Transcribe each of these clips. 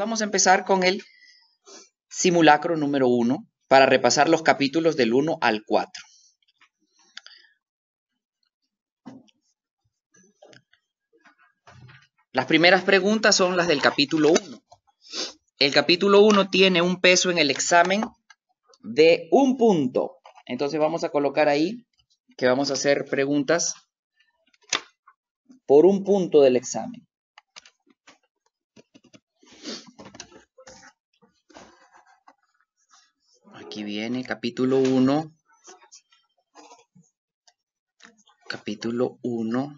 vamos a empezar con el simulacro número 1 para repasar los capítulos del 1 al 4. Las primeras preguntas son las del capítulo 1. El capítulo 1 tiene un peso en el examen de un punto. Entonces vamos a colocar ahí que vamos a hacer preguntas por un punto del examen. Aquí viene capítulo 1. Capítulo 1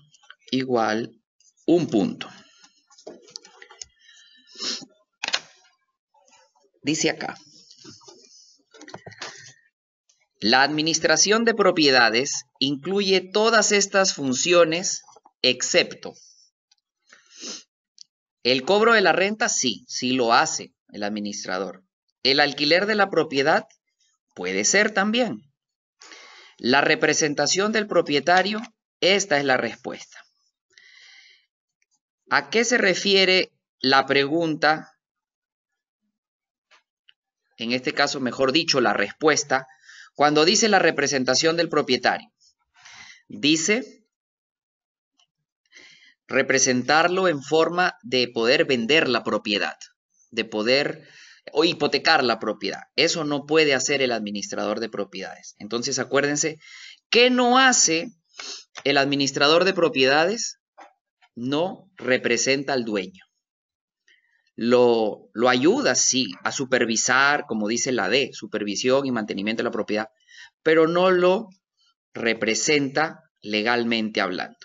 igual un punto. Dice acá. La administración de propiedades incluye todas estas funciones excepto el cobro de la renta, sí, sí lo hace el administrador. El alquiler de la propiedad, Puede ser también. La representación del propietario, esta es la respuesta. ¿A qué se refiere la pregunta? En este caso, mejor dicho, la respuesta, cuando dice la representación del propietario. Dice representarlo en forma de poder vender la propiedad, de poder o hipotecar la propiedad. Eso no puede hacer el administrador de propiedades. Entonces, acuérdense, ¿qué no hace el administrador de propiedades? No representa al dueño. Lo, lo ayuda, sí, a supervisar, como dice la D, supervisión y mantenimiento de la propiedad, pero no lo representa legalmente hablando.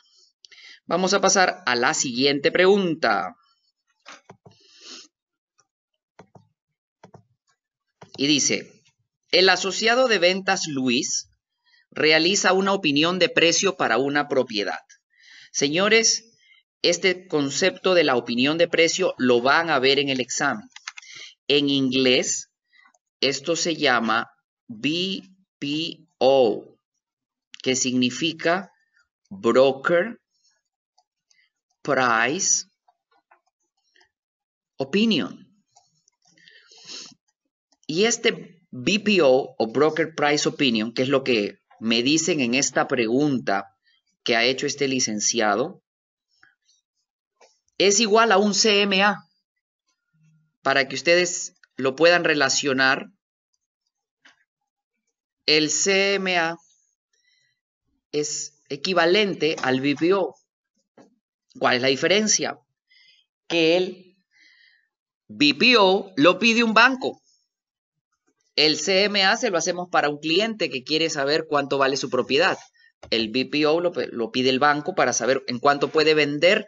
Vamos a pasar a la siguiente pregunta. Y dice, el asociado de ventas Luis realiza una opinión de precio para una propiedad. Señores, este concepto de la opinión de precio lo van a ver en el examen. En inglés, esto se llama BPO, que significa Broker Price Opinion. Y este BPO o Broker Price Opinion, que es lo que me dicen en esta pregunta que ha hecho este licenciado, es igual a un CMA. Para que ustedes lo puedan relacionar, el CMA es equivalente al BPO. ¿Cuál es la diferencia? Que el BPO lo pide un banco el CMA se lo hacemos para un cliente que quiere saber cuánto vale su propiedad. El BPO lo, pide el banco para saber en cuánto puede vender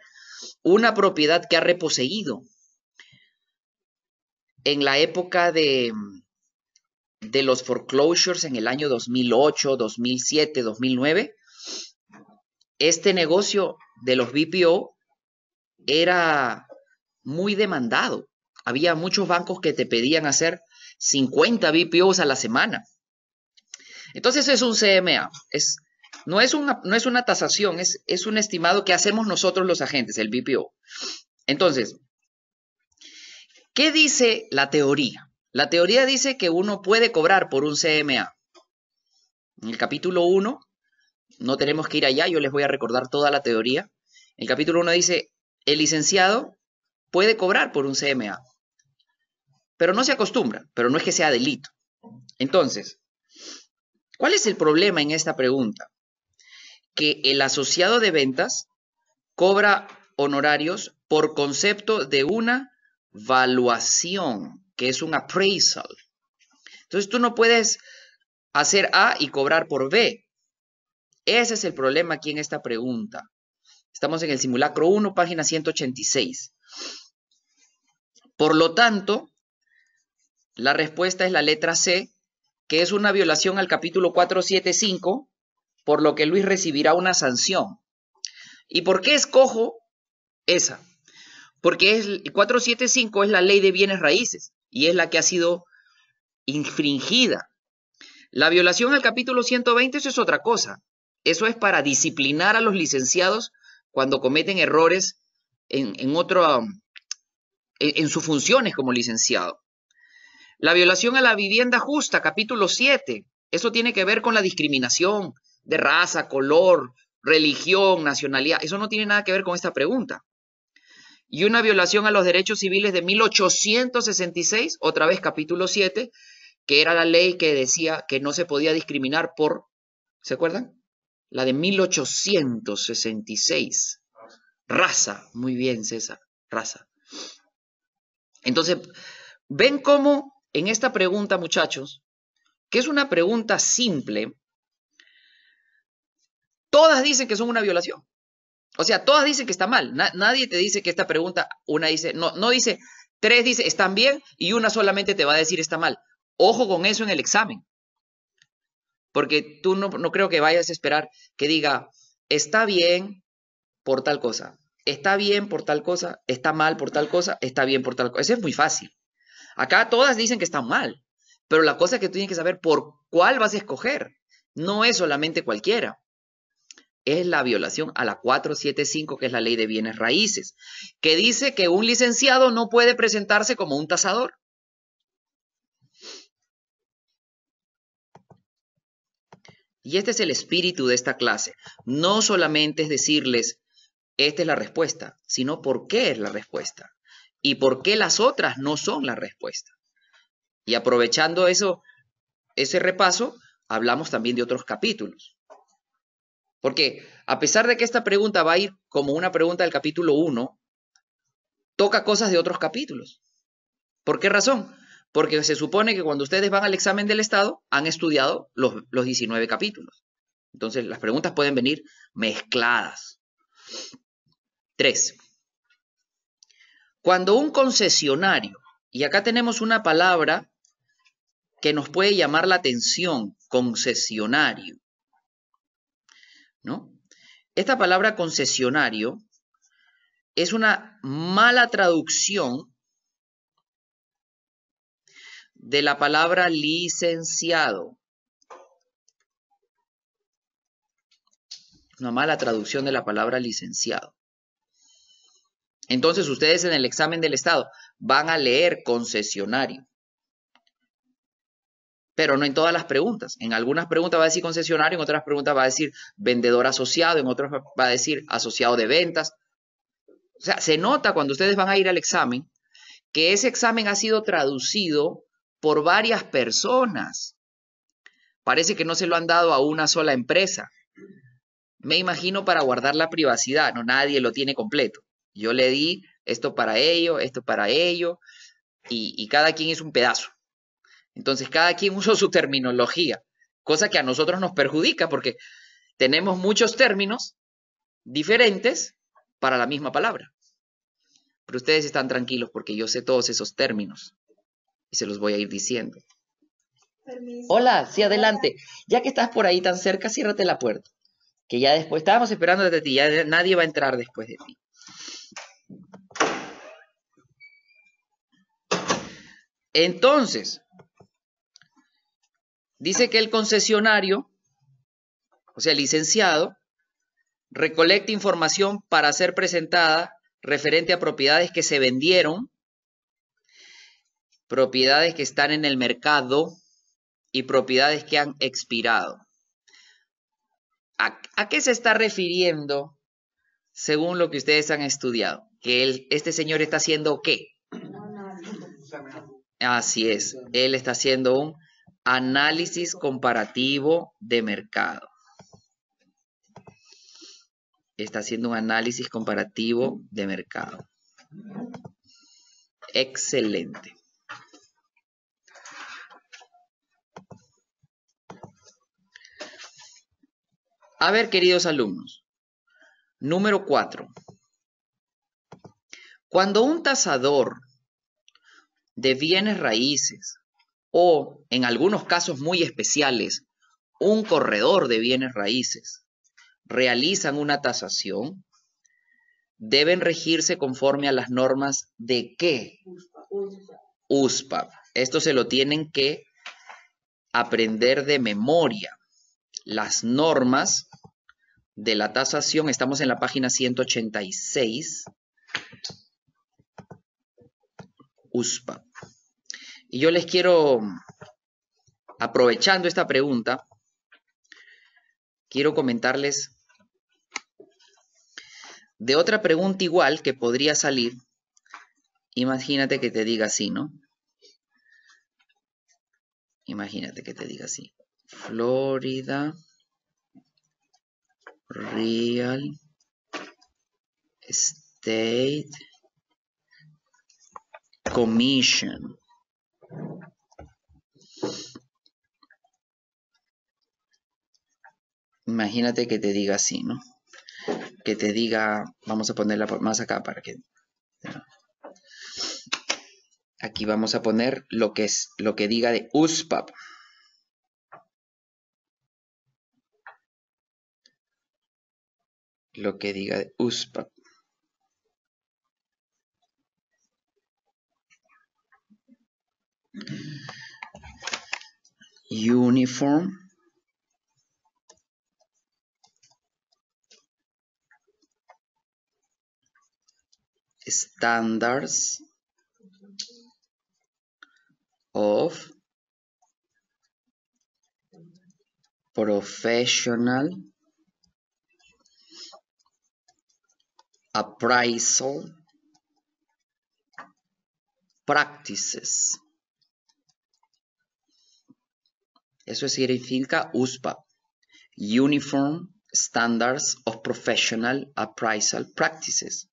una propiedad que ha reposeído. En la época de, de los foreclosures en el año 2008, 2007, 2009, este negocio de los BPO era muy demandado. Había muchos bancos que te pedían hacer 50 BPOs a la semana. Entonces es un CMA, es, no, es una, no es una tasación, es, es un estimado que hacemos nosotros los agentes, el BPO. Entonces, ¿qué dice la teoría? La teoría dice que uno puede cobrar por un CMA. En el capítulo 1, no tenemos que ir allá, yo les voy a recordar toda la teoría. El capítulo 1 dice, el licenciado puede cobrar por un CMA pero no se acostumbra, pero no es que sea delito. Entonces, ¿cuál es el problema en esta pregunta? Que el asociado de ventas cobra honorarios por concepto de una valuación, que es un appraisal. Entonces tú no puedes hacer A y cobrar por B. Ese es el problema aquí en esta pregunta. Estamos en el simulacro 1, página 186. Por lo tanto, la respuesta es la letra C, que es una violación al capítulo 475, por lo que Luis recibirá una sanción. ¿Y por qué escojo esa? Porque el 475 es la ley de bienes raíces y es la que ha sido infringida. La violación al capítulo 120, eso es otra cosa. Eso es para disciplinar a los licenciados cuando cometen errores en, en sus funciones como licenciado. La violación a la vivienda justa, capítulo 7. Eso tiene que ver con la discriminación de raza, color, religión, nacionalidad. Eso no tiene nada que ver con esta pregunta. Y una violación a los derechos civiles de 1866, otra vez capítulo 7, que era la ley que decía que no se podía discriminar por, ¿se acuerdan? La de 1866. Raza. Muy bien, César. Raza. Entonces, ven cómo en esta pregunta, muchachos, que es una pregunta simple, todas dicen que son una violación. O sea, todas dicen que está mal. nadie te dice que esta pregunta, una dice, no, no dice, tres dice están bien y una solamente te va a decir está mal. Ojo con eso en el examen. Porque tú no, no creo que vayas a esperar que diga, está bien por tal cosa, está bien por tal cosa, está mal por tal cosa, está bien por tal cosa. Eso es muy fácil. Acá todas dicen que están mal, pero la cosa que tú tienes que saber por cuál vas a escoger. No es solamente cualquiera. Es la violación a la 475, que es la ley de bienes raíces, que dice que un licenciado no puede presentarse como un tasador. Y este es el espíritu de esta clase. No solamente es decirles, esta es la respuesta, sino por qué es la respuesta y por qué las otras no son la respuesta. Y aprovechando eso, ese repaso, hablamos también de otros capítulos. Porque a pesar de que esta pregunta va a ir como una pregunta del capítulo 1, toca cosas de otros capítulos. ¿Por qué razón? Porque se supone que cuando ustedes van al examen del Estado han estudiado los, los 19 capítulos. Entonces las preguntas pueden venir mezcladas. 3. Cuando un concesionario, y acá tenemos una palabra que nos puede llamar la atención, concesionario, ¿no? Esta palabra concesionario es una mala traducción de la palabra licenciado. Una mala traducción de la palabra licenciado. Entonces ustedes en el examen del Estado van a leer concesionario. Pero no en todas las preguntas. En algunas preguntas va a decir concesionario, en otras preguntas va a decir vendedor asociado, en otras va a decir asociado de ventas. O sea, se nota cuando ustedes van a ir al examen que ese examen ha sido traducido por varias personas. Parece que no se lo han dado a una sola empresa. Me imagino para guardar la privacidad, no nadie lo tiene completo. Yo le di esto para ello, esto para ello, y, cada quien es un pedazo. Entonces, cada quien usa su terminología, cosa que a nosotros nos perjudica porque tenemos muchos términos diferentes para la misma palabra. Pero ustedes están tranquilos porque yo sé todos esos términos y se los voy a ir diciendo. Hola, sí, adelante. Ya que estás por ahí tan cerca, ciérrate la puerta. Que ya después estábamos esperando de ti, ya nadie va a entrar después de ti. Entonces, dice que el concesionario, o sea, licenciado, recolecta información para ser presentada referente a propiedades que se vendieron, propiedades que están en el mercado y propiedades que han expirado. ¿A, qué se está refiriendo según lo que ustedes han estudiado? ¿Que este señor está haciendo qué? Así es, él está haciendo un análisis comparativo de mercado. Está haciendo un análisis comparativo de mercado. Excelente. A ver, queridos alumnos. Número cuatro. Cuando un tasador de bienes raíces o, en algunos casos muy especiales, un corredor de bienes raíces realizan una tasación, deben regirse conforme a las normas de qué? USPAP. Esto se lo tienen que aprender de memoria. Las normas de la tasación, estamos en la página 186, USPA. Y yo les quiero, aprovechando esta pregunta, quiero comentarles de otra pregunta igual que podría salir. Imagínate que te diga así, ¿no? Imagínate que te diga así. Florida Real State Commission. Imagínate que te diga así, ¿no? Que te diga, vamos a ponerla más acá para que... Aquí vamos a poner lo que es lo que diga de USPAP. Lo que diga de USPAP. uniform standards of professional appraisal practices Eso significa USPA, Uniform Standards of Professional Appraisal Practices.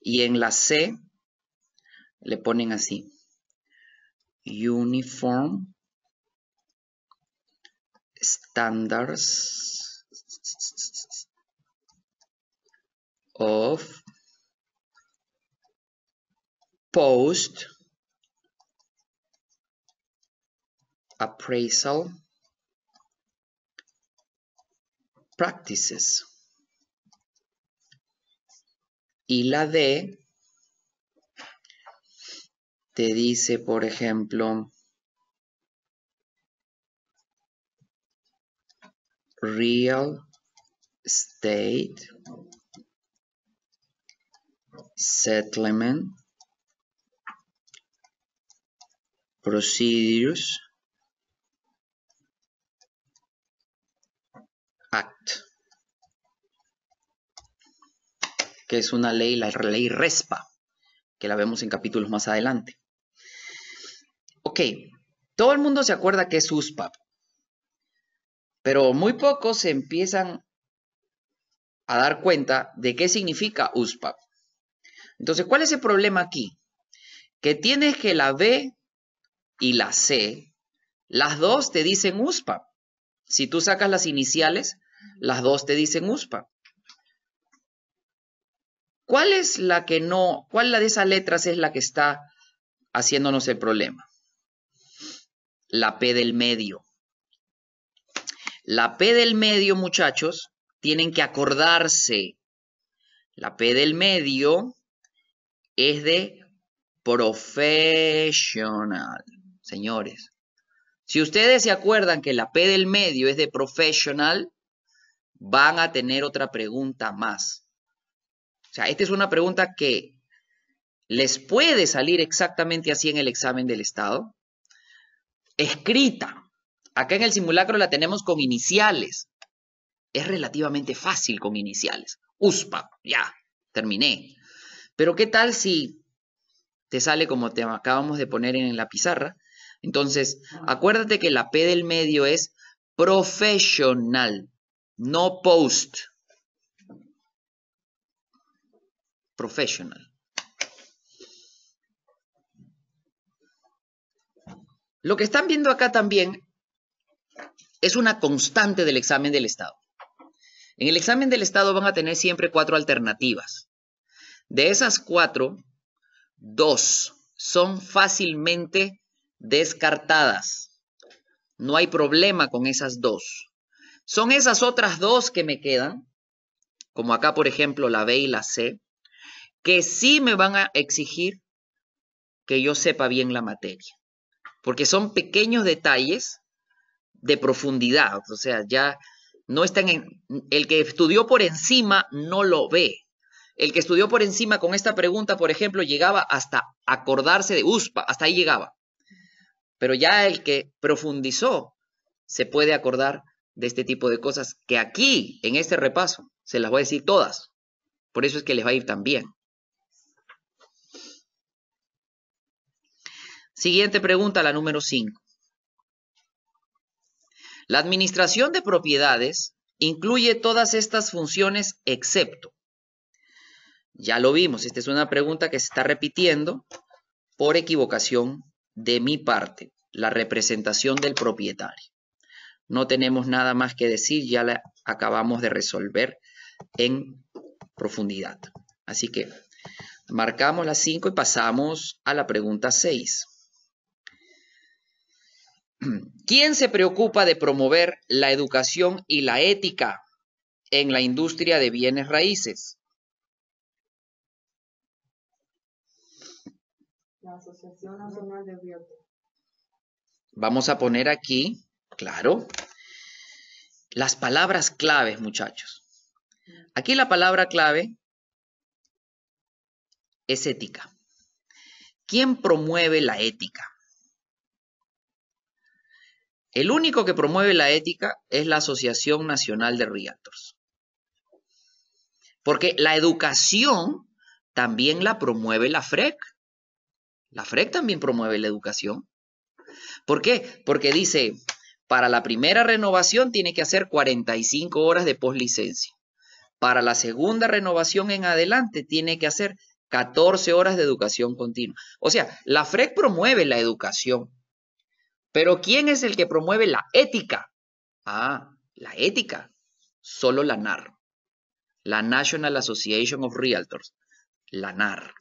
Y en la C le ponen así, Uniform Standards of Post appraisal practices. Y la D te dice, por ejemplo, real State settlement procedures Act, que es una ley, la ley RESPA, que la vemos en capítulos más adelante. Ok, todo el mundo se acuerda que es USPAP, pero muy pocos se empiezan a dar cuenta de qué significa USPAP. Entonces, ¿cuál es el problema aquí? Que tienes que la B y la C, las dos te dicen USPAP. Si tú sacas las iniciales, las dos te dicen USPA. ¿Cuál es la que no, cuál de esas letras es la que está haciéndonos el problema? La P del medio. La P del medio, muchachos, tienen que acordarse. La P del medio es de professional, señores. Si ustedes se acuerdan que la P del medio es de professional, van a tener otra pregunta más. O sea, esta es una pregunta que les puede salir exactamente así en el examen del Estado. Escrita. Acá en el simulacro la tenemos con iniciales. Es relativamente fácil con iniciales. USPA, ya, terminé. Pero ¿qué tal si te sale como te acabamos de poner en la pizarra? Entonces, acuérdate que la P del medio es profesional. No post professional. Lo que están viendo acá también es una constante del examen del Estado. En el examen del Estado van a tener siempre cuatro alternativas. De esas cuatro, dos son fácilmente descartadas. No hay problema con esas dos. Son esas otras dos que me quedan, como acá por ejemplo la B y la C, que sí me van a exigir que yo sepa bien la materia, porque son pequeños detalles de profundidad, o sea, ya no están en... El que estudió por encima no lo ve. El que estudió por encima con esta pregunta, por ejemplo, llegaba hasta acordarse de USPA, hasta ahí llegaba. Pero ya el que profundizó se puede acordar de este tipo de cosas que aquí, en este repaso, se las voy a decir todas. Por eso es que les va a ir tan bien. Siguiente pregunta, la número 5. La administración de propiedades incluye todas estas funciones excepto. Ya lo vimos, esta es una pregunta que se está repitiendo por equivocación de mi parte, la representación del propietario no tenemos nada más que decir, ya la acabamos de resolver en profundidad. Así que marcamos las 5 y pasamos a la pregunta 6. ¿Quién se preocupa de promover la educación y la ética en la industria de bienes raíces? La Asociación Nacional de Vamos a poner aquí Claro. Las palabras claves, muchachos. Aquí la palabra clave es ética. ¿Quién promueve la ética? El único que promueve la ética es la Asociación Nacional de Reactors. Porque la educación también la promueve la FREC. La FREC también promueve la educación. ¿Por qué? Porque dice, para la primera renovación tiene que hacer 45 horas de poslicencia. Para la segunda renovación en adelante tiene que hacer 14 horas de educación continua. O sea, la FREC promueve la educación. Pero ¿quién es el que promueve la ética? Ah, la ética. Solo la NAR. La National Association of Realtors. La NAR.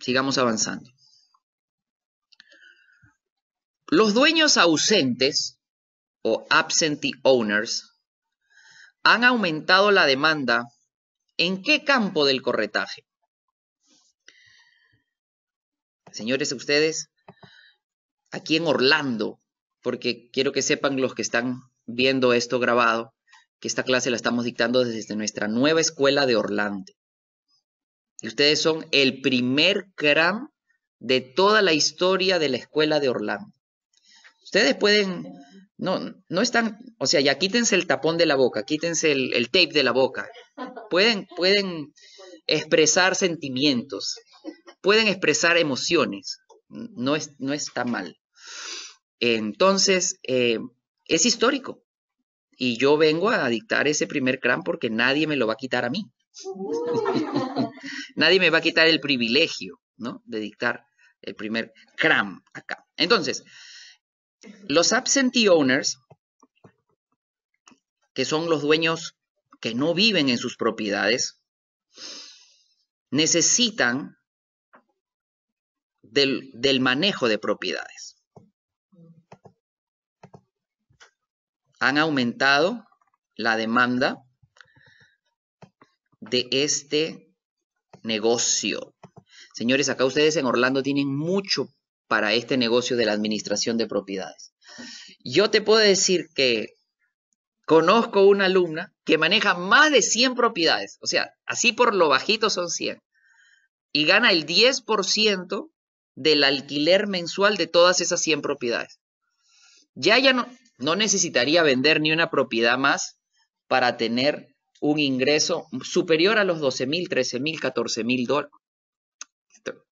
Sigamos avanzando. Los dueños ausentes o absentee owners han aumentado la demanda en qué campo del corretaje. Señores, ustedes, aquí en Orlando, porque quiero que sepan los que están viendo esto grabado, que esta clase la estamos dictando desde nuestra nueva escuela de Orlando. Y ustedes son el primer CRAM de toda la historia de la escuela de Orlando. Ustedes pueden, no, no están, o sea, ya quítense el tapón de la boca, quítense el, tape de la boca. Pueden, pueden expresar sentimientos, pueden expresar emociones. No, es, no está mal. Entonces, eh, es histórico. Y yo vengo a dictar ese primer CRAM porque nadie me lo va a quitar a mí. nadie me va a quitar el privilegio, ¿no? De dictar el primer CRAM acá. Entonces, los absentee owners, que son los dueños que no viven en sus propiedades, necesitan del manejo de propiedades. han aumentado la demanda de este negocio. Señores, acá ustedes en Orlando tienen mucho para este negocio de la administración de propiedades. Yo te puedo decir que conozco una alumna que maneja más de 100 propiedades, o sea, así por lo bajito son 100, y gana el 10% del alquiler mensual de todas esas 100 propiedades. Ya, ya no, no necesitaría vender ni una propiedad más para tener un ingreso superior a los 12 mil, 13 mil, 14 mil dólares.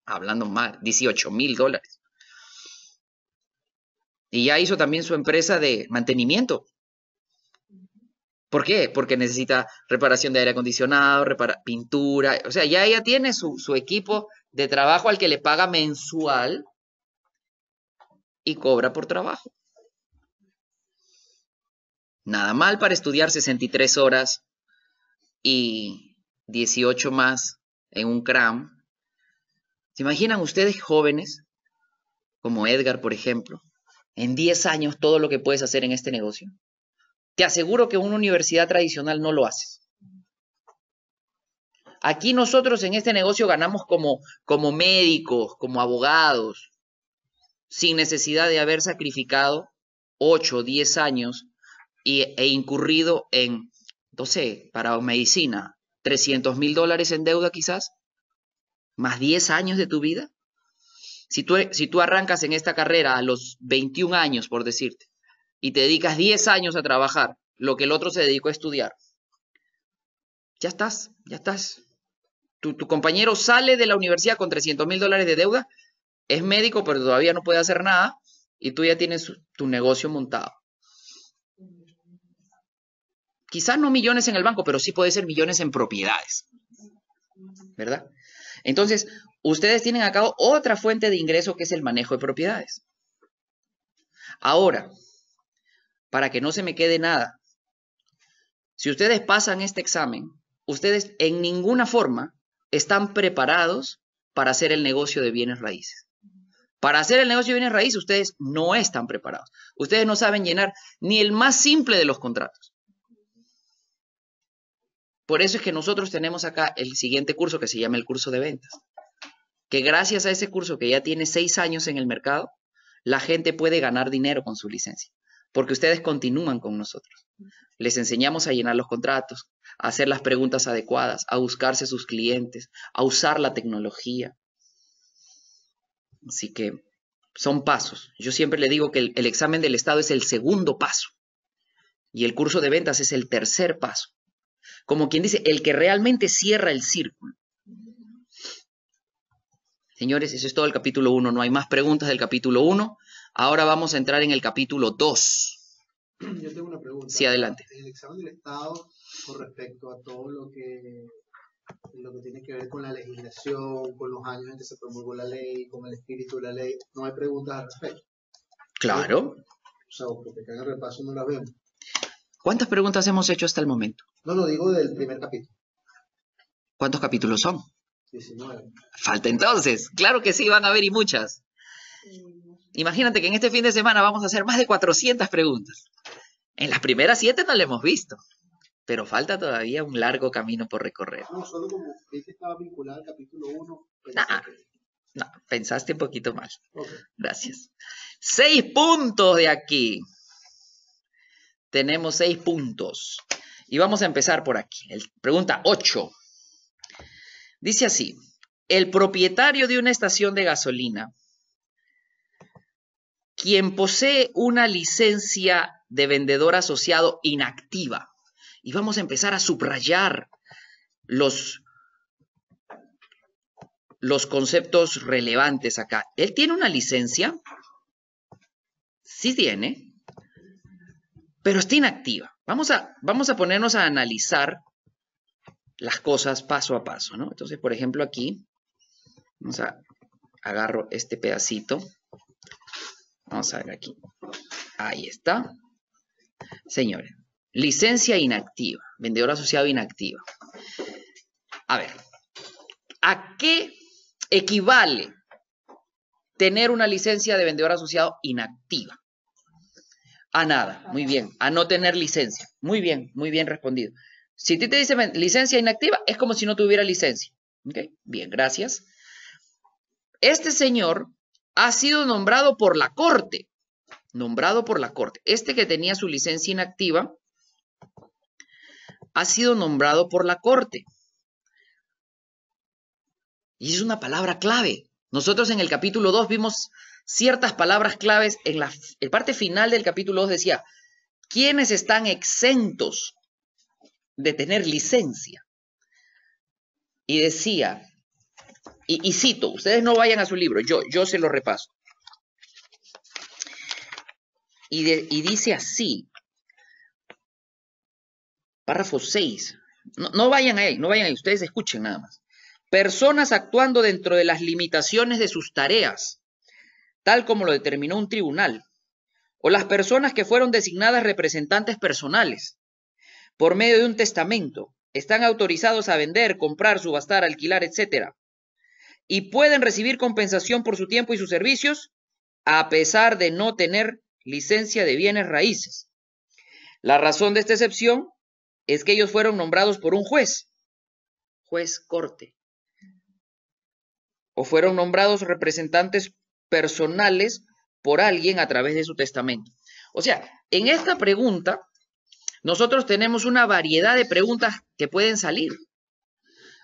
Hablando mal, 18 mil dólares. Y ya hizo también su empresa de mantenimiento. ¿Por qué? Porque necesita reparación de aire acondicionado, pintura. O sea, ya ella tiene su equipo de trabajo al que le paga mensual y cobra por trabajo. Nada mal para estudiar 63 horas y 18 más en un CRAM. ¿Se imaginan ustedes jóvenes, como Edgar, por ejemplo, en 10 años todo lo que puedes hacer en este negocio? Te aseguro que en una universidad tradicional no lo haces. Aquí nosotros en este negocio ganamos como, como médicos, como abogados, sin necesidad de haber sacrificado 8 o 10 años y, e incurrido en, no sé, para medicina, 300 mil dólares en deuda quizás, más 10 años de tu vida. Si tú, si tú arrancas en esta carrera a los 21 años, por decirte, y te dedicas 10 años a trabajar, lo que el otro se dedicó a estudiar, ya estás, ya estás. Tu, tu compañero sale de la universidad con 300 mil dólares de deuda, es médico, pero todavía no puede hacer nada, y tú ya tienes tu negocio montado. Quizás no millones en el banco, pero sí puede ser millones en propiedades. ¿Verdad? Entonces, ustedes tienen a cabo otra fuente de ingreso que es el manejo de propiedades. Ahora, para que no se me quede nada, si ustedes pasan este examen, ustedes en ninguna forma están preparados para hacer el negocio de bienes raíces. Para hacer el negocio de bienes raíces, ustedes no están preparados. Ustedes no saben llenar ni el más simple de los contratos. Por eso es que nosotros tenemos acá el siguiente curso que se llama el curso de ventas. Que gracias a ese curso que ya tiene seis años en el mercado, la gente puede ganar dinero con su licencia. Porque ustedes continúan con nosotros. Les enseñamos a llenar los contratos, a hacer las preguntas adecuadas, a buscarse sus clientes, a usar la tecnología. Así que son pasos. Yo siempre le digo que el, el, examen del Estado es el segundo paso y el curso de ventas es el tercer paso. Como quien dice, el que realmente cierra el círculo. Señores, eso es todo el capítulo 1. No hay más preguntas del capítulo 1. Ahora vamos a entrar en el capítulo 2. Yo tengo una pregunta. Sí, adelante. El examen del Estado con respecto a todo lo que, tiene que ver con la legislación, con los años en que se promulgó la ley, con el espíritu de la ley, no hay preguntas al respecto. Claro. O sea, porque cada repaso no la vemos. ¿Cuántas preguntas hemos hecho hasta el momento? No, lo digo del primer capítulo. ¿Cuántos capítulos son? 19. Falta entonces. Claro que sí, van a haber y muchas. Imagínate que en este fin de semana vamos a hacer más de 400 preguntas. En las primeras siete no las hemos visto, pero falta todavía un largo camino por recorrer. No, solo como que estaba vinculado al capítulo 1. No, pensaste un poquito más. Gracias. Seis puntos de aquí. Tenemos seis puntos. Y vamos a empezar por aquí. Pregunta 8. Dice así, el propietario de una estación de gasolina, quien posee una licencia de vendedor asociado inactiva, y vamos a empezar a subrayar los, los conceptos relevantes acá. Él tiene una licencia, sí tiene, pero está inactiva. Vamos a, vamos a ponernos a analizar las cosas paso a paso, ¿no? Entonces, por ejemplo, aquí, vamos a, agarro este pedacito. Vamos a ver aquí. Ahí está. Señores, licencia inactiva, vendedor asociado inactivo. A ver, ¿a qué equivale tener una licencia de vendedor asociado inactiva? A nada, muy bien. A no tener licencia. Muy bien, muy bien respondido. Si ti te dice licencia inactiva, es como si no tuviera licencia. Bien, gracias. Este señor ha sido nombrado por la corte. Nombrado por la corte. Este que tenía su licencia inactiva ha sido nombrado por la corte. Y es una palabra clave. Nosotros en el capítulo 2 vimos ciertas palabras claves. En la, parte final del capítulo 2 decía, ¿quiénes están exentos de tener licencia? Y decía, y, cito, ustedes no vayan a su libro, yo, yo se lo repaso. Y, dice así, párrafo 6, no, no vayan a él, no vayan a ustedes escuchen nada más. Personas actuando dentro de las limitaciones de sus tareas tal como lo determinó un tribunal, o las personas que fueron designadas representantes personales, por medio de un testamento, están autorizados a vender, comprar, subastar, alquilar, etc. Y pueden recibir compensación por su tiempo y sus servicios, a pesar de no tener licencia de bienes raíces. La razón de esta excepción es que ellos fueron nombrados por un juez, juez corte, o fueron nombrados representantes personales por alguien a través de su testamento. O sea, en esta pregunta, nosotros tenemos una variedad de preguntas que pueden salir.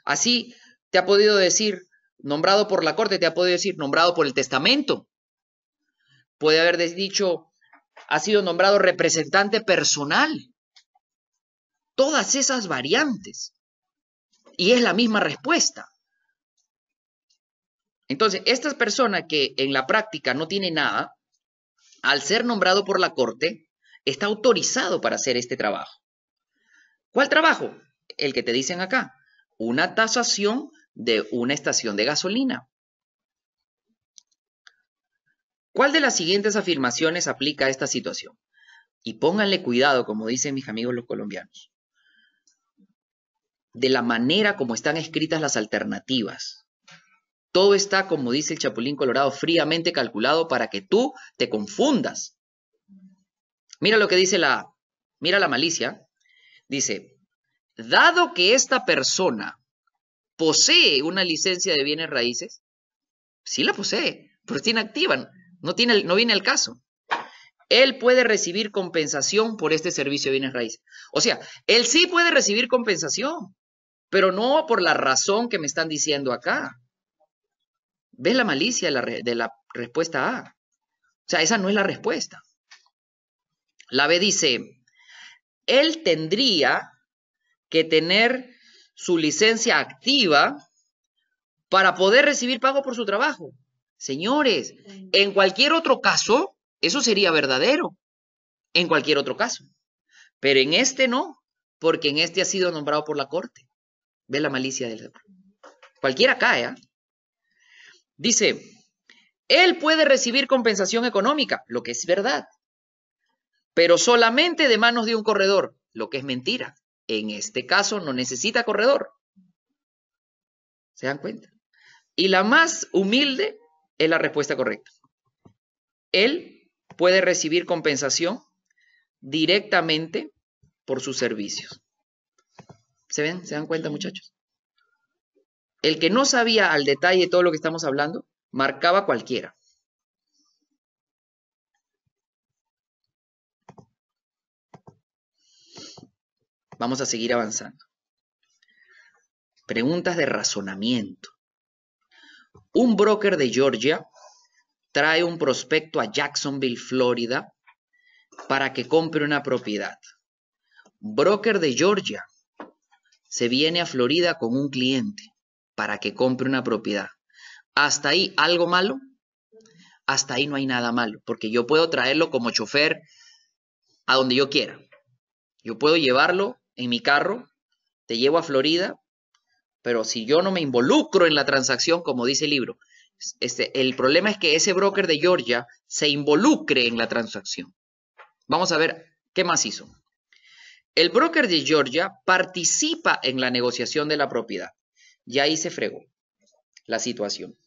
Así te ha podido decir, nombrado por la corte, te ha podido decir, nombrado por el testamento. Puede haber dicho, ha sido nombrado representante personal. Todas esas variantes. Y es la misma respuesta. Entonces, esta persona que en la práctica no tiene nada, al ser nombrado por la corte, está autorizado para hacer este trabajo. ¿Cuál trabajo? El que te dicen acá, una tasación de una estación de gasolina. ¿Cuál de las siguientes afirmaciones aplica a esta situación? Y pónganle cuidado, como dicen mis amigos los colombianos, de la manera como están escritas las alternativas. Todo está, como dice el Chapulín Colorado, fríamente calculado para que tú te confundas. Mira lo que dice la, mira la malicia. Dice, dado que esta persona posee una licencia de bienes raíces, sí la posee, pero está inactiva, no, tiene, no viene el caso. Él puede recibir compensación por este servicio de bienes raíces. O sea, él sí puede recibir compensación, pero no por la razón que me están diciendo acá. ¿Ves la malicia de la, respuesta A? O sea, esa no es la respuesta. La B dice, él tendría que tener su licencia activa para poder recibir pago por su trabajo. Señores, en cualquier otro caso, eso sería verdadero. En cualquier otro caso. Pero en este no, porque en este ha sido nombrado por la corte. Ve la malicia del... Cualquiera cae, ¿ah? Dice, él puede recibir compensación económica, lo que es verdad, pero solamente de manos de un corredor, lo que es mentira. En este caso no necesita corredor. ¿Se dan cuenta? Y la más humilde es la respuesta correcta. Él puede recibir compensación directamente por sus servicios. ¿Se ven? ¿Se dan cuenta, muchachos? El que no sabía al detalle todo lo que estamos hablando, marcaba cualquiera. Vamos a seguir avanzando. Preguntas de razonamiento. Un broker de Georgia trae un prospecto a Jacksonville, Florida, para que compre una propiedad. Broker de Georgia se viene a Florida con un cliente para que compre una propiedad. Hasta ahí, ¿algo malo? Hasta ahí no hay nada malo, porque yo puedo traerlo como chofer a donde yo quiera. Yo puedo llevarlo en mi carro, te llevo a Florida, pero si yo no me involucro en la transacción, como dice el libro, este, el problema es que ese broker de Georgia se involucre en la transacción. Vamos a ver qué más hizo. El broker de Georgia participa en la negociación de la propiedad. Y ahí se fregó la situación.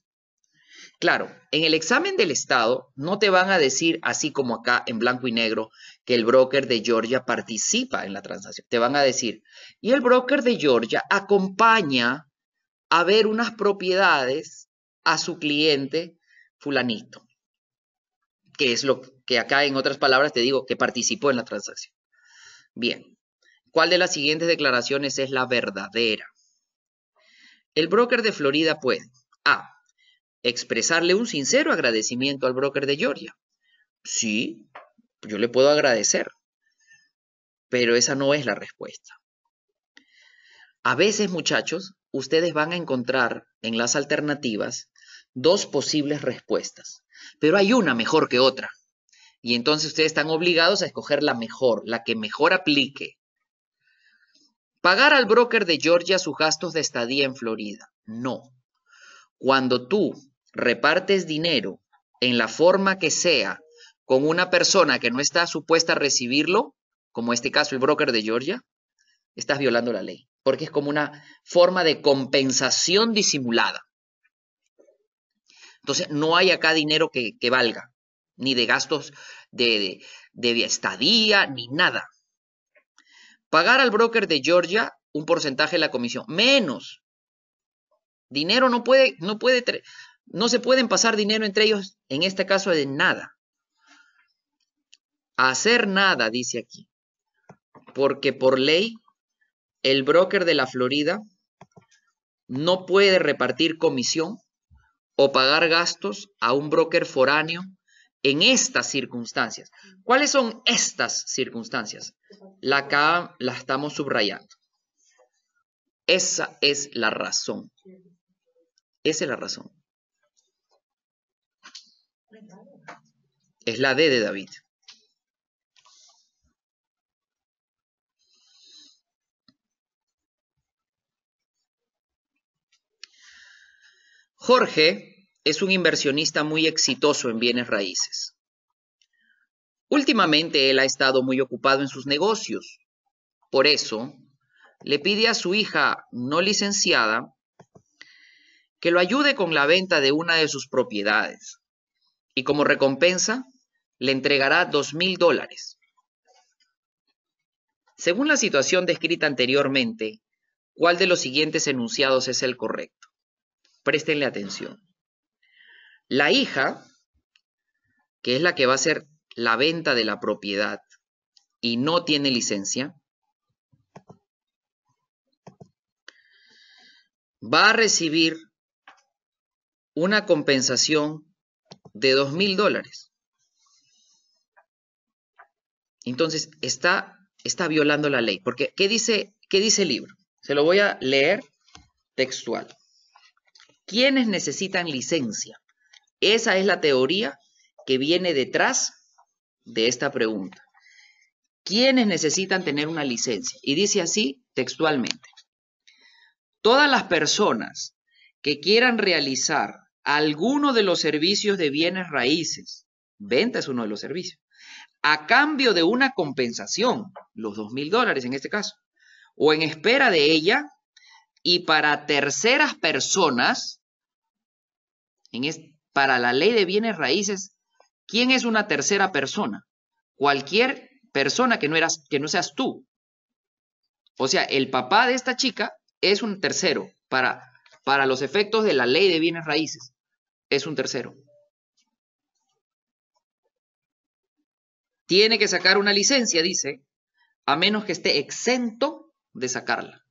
Claro, en el examen del Estado no te van a decir, así como acá en blanco y negro, que el broker de Georgia participa en la transacción. Te van a decir, y el broker de Georgia acompaña a ver unas propiedades a su cliente fulanito, que es lo que acá en otras palabras te digo que participó en la transacción. Bien, ¿cuál de las siguientes declaraciones es la verdadera? El broker de Florida puede A. Expresarle un sincero agradecimiento al broker de Georgia. Sí, yo le puedo agradecer, pero esa no es la respuesta. A veces, muchachos, ustedes van a encontrar en las alternativas dos posibles respuestas, pero hay una mejor que otra. Y entonces ustedes están obligados a escoger la mejor, la que mejor aplique Pagar al broker de Georgia sus gastos de estadía en Florida. No. Cuando tú repartes dinero en la forma que sea con una persona que no está supuesta a recibirlo, como en este caso el broker de Georgia, estás violando la ley, porque es como una forma de compensación disimulada. Entonces, no hay acá dinero que, valga, ni de gastos de, de, de estadía, ni nada. Pagar al broker de Georgia un porcentaje de la comisión, menos. Dinero no puede, no puede, no se pueden pasar dinero entre ellos, en este caso de nada. Hacer nada, dice aquí. Porque por ley, el broker de la Florida no puede repartir comisión o pagar gastos a un broker foráneo en estas circunstancias. ¿Cuáles son estas circunstancias? La la estamos subrayando. Esa es la razón. Esa es la razón. Es la D de David. Jorge es un inversionista muy exitoso en bienes raíces. Últimamente él ha estado muy ocupado en sus negocios. Por eso, le pide a su hija no licenciada que lo ayude con la venta de una de sus propiedades. Y como recompensa, le entregará dos mil dólares. Según la situación descrita anteriormente, ¿cuál de los siguientes enunciados es el correcto? Prestenle atención. La hija, que es la que va a hacer la venta de la propiedad y no tiene licencia, va a recibir una compensación de dos mil dólares. Entonces, está, está violando la ley. Porque, ¿qué dice, ¿qué dice el libro? Se lo voy a leer textual. ¿Quiénes necesitan licencia? Esa es la teoría que viene detrás de esta pregunta. ¿Quiénes necesitan tener una licencia? Y dice así textualmente. Todas las personas que quieran realizar alguno de los servicios de bienes raíces, venta es uno de los servicios, a cambio de una compensación, los dos mil dólares en este caso, o en espera de ella, y para terceras personas, en este para la ley de bienes raíces, ¿quién es una tercera persona? Cualquier persona que no, eras, que no seas tú. O sea, el papá de esta chica es un tercero para, para los efectos de la ley de bienes raíces. Es un tercero. Tiene que sacar una licencia, dice, a menos que esté exento de sacarla.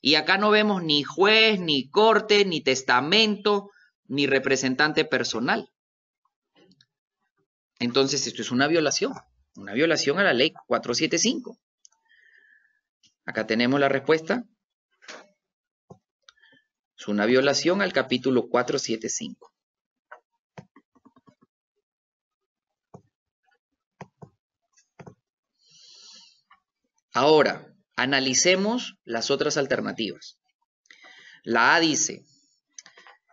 Y acá no vemos ni juez, ni corte, ni testamento, ni representante personal. Entonces, esto es una violación, una violación a la ley 475. Acá tenemos la respuesta. Es una violación al capítulo 475. Ahora, analicemos las otras alternativas. La A dice,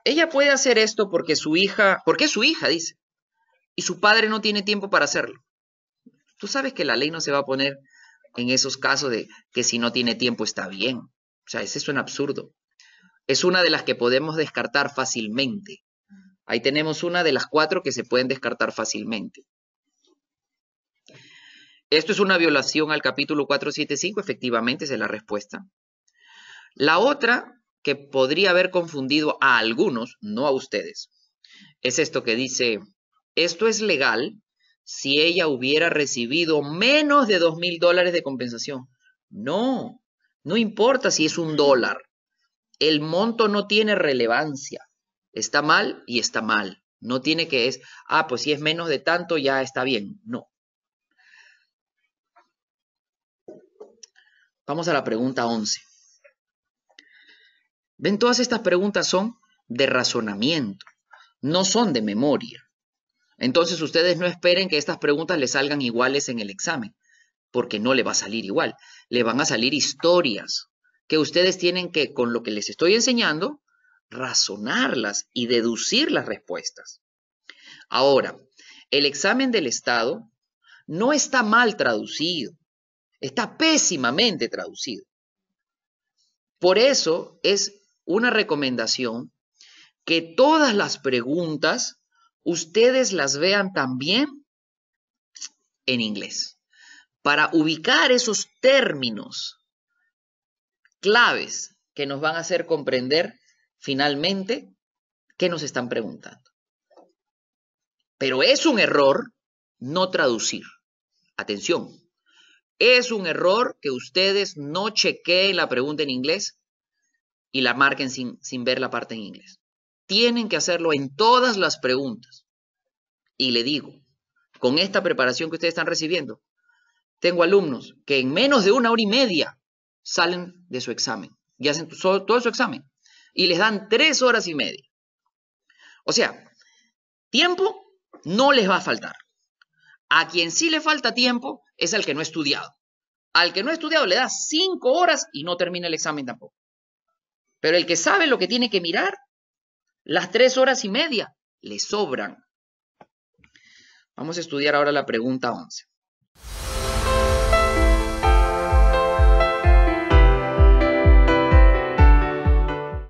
ella puede hacer esto porque su hija, porque es su hija, dice, y su padre no tiene tiempo para hacerlo. Tú sabes que la ley no se va a poner en esos casos de que si no tiene tiempo está bien. O sea, ese es un absurdo. Es una de las que podemos descartar fácilmente. Ahí tenemos una de las cuatro que se pueden descartar fácilmente. Esto es una violación al capítulo 475, efectivamente, es la respuesta. La otra que podría haber confundido a algunos, no a ustedes. Es esto que dice, esto es legal si ella hubiera recibido menos de dos mil dólares de compensación. No, no importa si es un dólar. El monto no tiene relevancia. Está mal y está mal. No tiene que es, ah, pues si es menos de tanto ya está bien. No. Vamos a la pregunta 11. Ven, todas estas preguntas son de razonamiento, no son de memoria. Entonces ustedes no esperen que estas preguntas les salgan iguales en el examen, porque no le va a salir igual. Le van a salir historias que ustedes tienen que, con lo que les estoy enseñando, razonarlas y deducir las respuestas. Ahora, el examen del Estado no está mal traducido, está pésimamente traducido. Por eso es una recomendación, que todas las preguntas ustedes las vean también en inglés, para ubicar esos términos claves que nos van a hacer comprender finalmente qué nos están preguntando. Pero es un error no traducir. Atención, es un error que ustedes no chequeen la pregunta en inglés y la marquen sin, sin ver la parte en inglés. Tienen que hacerlo en todas las preguntas. Y le digo, con esta preparación que ustedes están recibiendo, tengo alumnos que en menos de una hora y media salen de su examen y hacen todo su examen y les dan tres horas y media. O sea, tiempo no les va a faltar. A quien sí le falta tiempo es al que no ha estudiado. Al que no ha estudiado le da cinco horas y no termina el examen tampoco. Pero el que sabe lo que tiene que mirar, las tres horas y media le sobran. Vamos a estudiar ahora la pregunta 11.